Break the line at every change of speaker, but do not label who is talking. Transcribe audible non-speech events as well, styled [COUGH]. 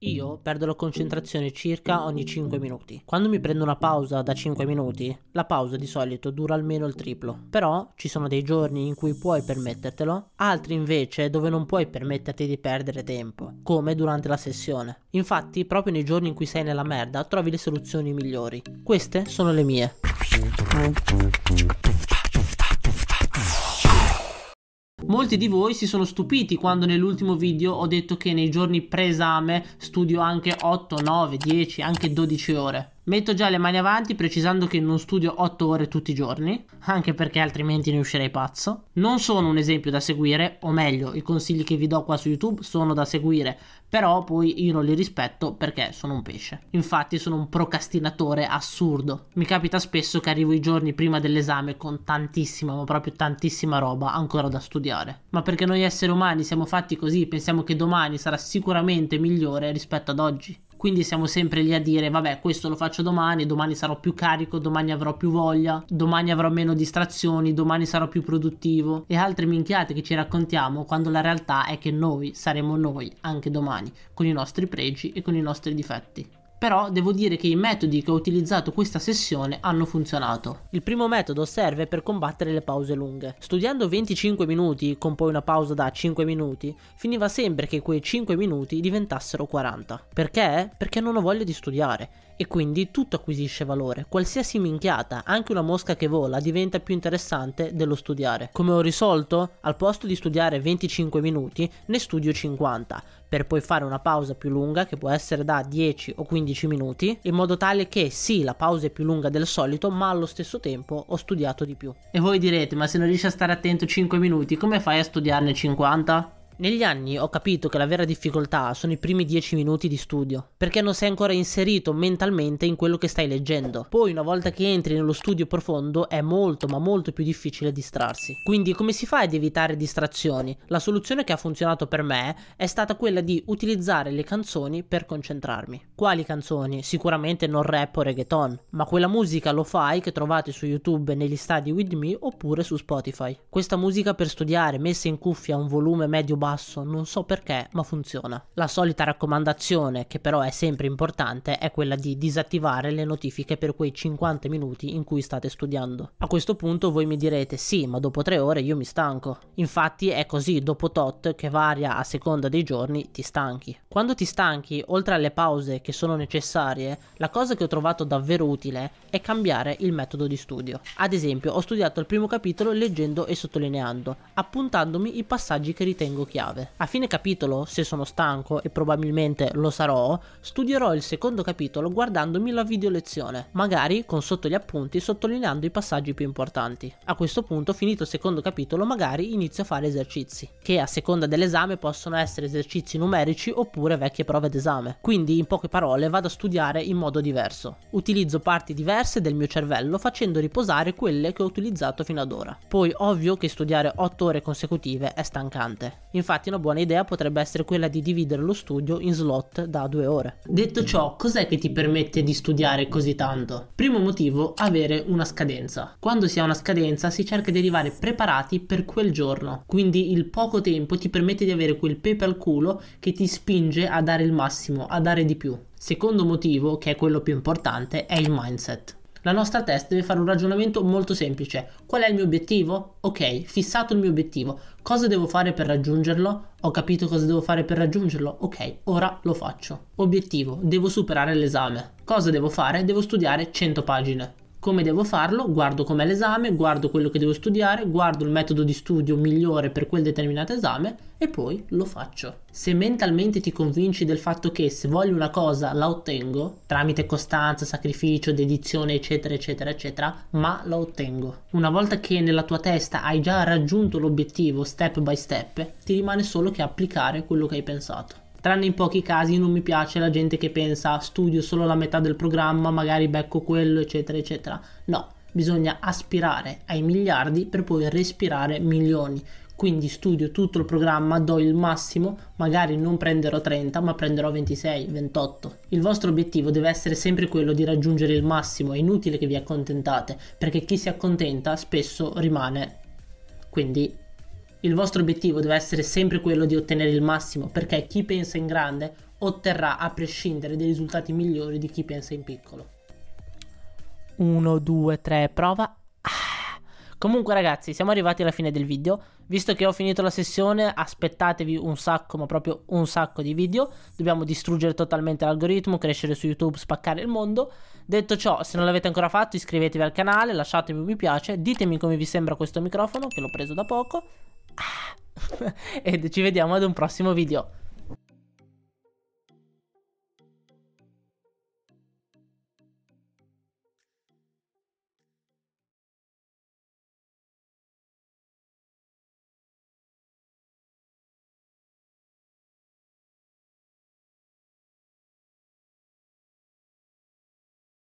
Io mm. perdo la concentrazione circa ogni 5 minuti. Quando mi prendo una pausa da 5 minuti, la pausa di solito dura almeno il triplo. Però ci sono dei giorni in cui puoi permettertelo, altri invece dove non puoi permetterti di perdere tempo, come durante la sessione. Infatti, proprio nei giorni in cui sei nella merda, trovi le soluzioni migliori. Queste sono le mie. Molti di voi si sono stupiti quando nell'ultimo video ho detto che nei giorni pre-esame studio anche 8, 9, 10, anche 12 ore. Metto già le mani avanti precisando che non studio 8 ore tutti i giorni, anche perché altrimenti ne uscirei pazzo. Non sono un esempio da seguire, o meglio, i consigli che vi do qua su YouTube sono da seguire, però poi io non li rispetto perché sono un pesce. Infatti sono un procrastinatore assurdo. Mi capita spesso che arrivo i giorni prima dell'esame con tantissima, ma proprio tantissima roba ancora da studiare. Ma perché noi esseri umani siamo fatti così, pensiamo che domani sarà sicuramente migliore rispetto ad oggi. Quindi siamo sempre lì a dire, vabbè, questo lo faccio domani, domani sarò più carico, domani avrò più voglia, domani avrò meno distrazioni, domani sarò più produttivo e altre minchiate che ci raccontiamo quando la realtà è che noi saremo noi anche domani, con i nostri pregi e con i nostri difetti però devo dire che i metodi che ho utilizzato questa sessione hanno funzionato. Il primo metodo serve per combattere le pause lunghe. Studiando 25 minuti, con poi una pausa da 5 minuti, finiva sempre che quei 5 minuti diventassero 40. Perché? Perché non ho voglia di studiare e quindi tutto acquisisce valore. Qualsiasi minchiata, anche una mosca che vola, diventa più interessante dello studiare. Come ho risolto? Al posto di studiare 25 minuti, ne studio 50, per poi fare una pausa più lunga che può essere da 10 o 15 minuti, in modo tale che sì, la pausa è più lunga del solito, ma allo stesso tempo ho studiato di più. E voi direte, ma se non riesci a stare attento 5 minuti, come fai a studiarne 50? Negli anni ho capito che la vera difficoltà sono i primi 10 minuti di studio, perché non sei ancora inserito mentalmente in quello che stai leggendo. Poi una volta che entri nello studio profondo è molto ma molto più difficile distrarsi. Quindi come si fa ad evitare distrazioni? La soluzione che ha funzionato per me è stata quella di utilizzare le canzoni per concentrarmi. Quali canzoni? Sicuramente non rap o reggaeton, ma quella musica lo fai che trovate su YouTube negli stadi With Me oppure su Spotify. Questa musica per studiare, messa in cuffia a un volume medio basso basso, non so perché, ma funziona. La solita raccomandazione, che però è sempre importante, è quella di disattivare le notifiche per quei 50 minuti in cui state studiando. A questo punto voi mi direte sì, ma dopo tre ore io mi stanco. Infatti è così, dopo tot, che varia a seconda dei giorni, ti stanchi. Quando ti stanchi, oltre alle pause che sono necessarie, la cosa che ho trovato davvero utile è cambiare il metodo di studio. Ad esempio, ho studiato il primo capitolo leggendo e sottolineando, appuntandomi i passaggi che ritengo chiave. A fine capitolo, se sono stanco e probabilmente lo sarò, studierò il secondo capitolo guardandomi la video lezione, magari con sotto gli appunti sottolineando i passaggi più importanti. A questo punto, finito il secondo capitolo, magari inizio a fare esercizi, che a seconda dell'esame possono essere esercizi numerici oppure pure vecchie prove d'esame. Quindi, in poche parole, vado a studiare in modo diverso. Utilizzo parti diverse del mio cervello facendo riposare quelle che ho utilizzato fino ad ora. Poi, ovvio che studiare 8 ore consecutive è stancante. Infatti, una buona idea potrebbe essere quella di dividere lo studio in slot da 2 ore. Detto ciò, cos'è che ti permette di studiare così tanto? Primo motivo, avere una scadenza. Quando si ha una scadenza si cerca di arrivare preparati per quel giorno, quindi il poco tempo ti permette di avere quel pepe al culo che ti spinge spinge a dare il massimo, a dare di più. Secondo motivo, che è quello più importante, è il mindset. La nostra test deve fare un ragionamento molto semplice. Qual è il mio obiettivo? Ok, fissato il mio obiettivo. Cosa devo fare per raggiungerlo? Ho capito cosa devo fare per raggiungerlo? Ok, ora lo faccio. Obiettivo, devo superare l'esame. Cosa devo fare? Devo studiare 100 pagine come devo farlo, guardo com'è l'esame, guardo quello che devo studiare, guardo il metodo di studio migliore per quel determinato esame e poi lo faccio. Se mentalmente ti convinci del fatto che se voglio una cosa la ottengo, tramite costanza, sacrificio, dedizione, eccetera, eccetera, eccetera, ma la ottengo. Una volta che nella tua testa hai già raggiunto l'obiettivo step by step, ti rimane solo che applicare quello che hai pensato. Tranne in pochi casi non mi piace la gente che pensa studio solo la metà del programma, magari becco quello, eccetera, eccetera. No, bisogna aspirare ai miliardi per poi respirare milioni. Quindi studio tutto il programma, do il massimo, magari non prenderò 30 ma prenderò 26, 28. Il vostro obiettivo deve essere sempre quello di raggiungere il massimo, è inutile che vi accontentate, perché chi si accontenta spesso rimane. Quindi il vostro obiettivo deve essere sempre quello di ottenere il massimo, perché chi pensa in grande otterrà a prescindere dei risultati migliori di chi pensa in piccolo. 1, 2, 3, prova. Ah. Comunque ragazzi, siamo arrivati alla fine del video. Visto che ho finito la sessione, aspettatevi un sacco, ma proprio un sacco di video. Dobbiamo distruggere totalmente l'algoritmo, crescere su YouTube, spaccare il mondo. Detto ciò, se non l'avete ancora fatto, iscrivetevi al canale, lasciatemi un mi piace, ditemi come vi sembra questo microfono, che l'ho preso da poco. Ah! [LAUGHS] Ed ci vediamo ad un prossimo video.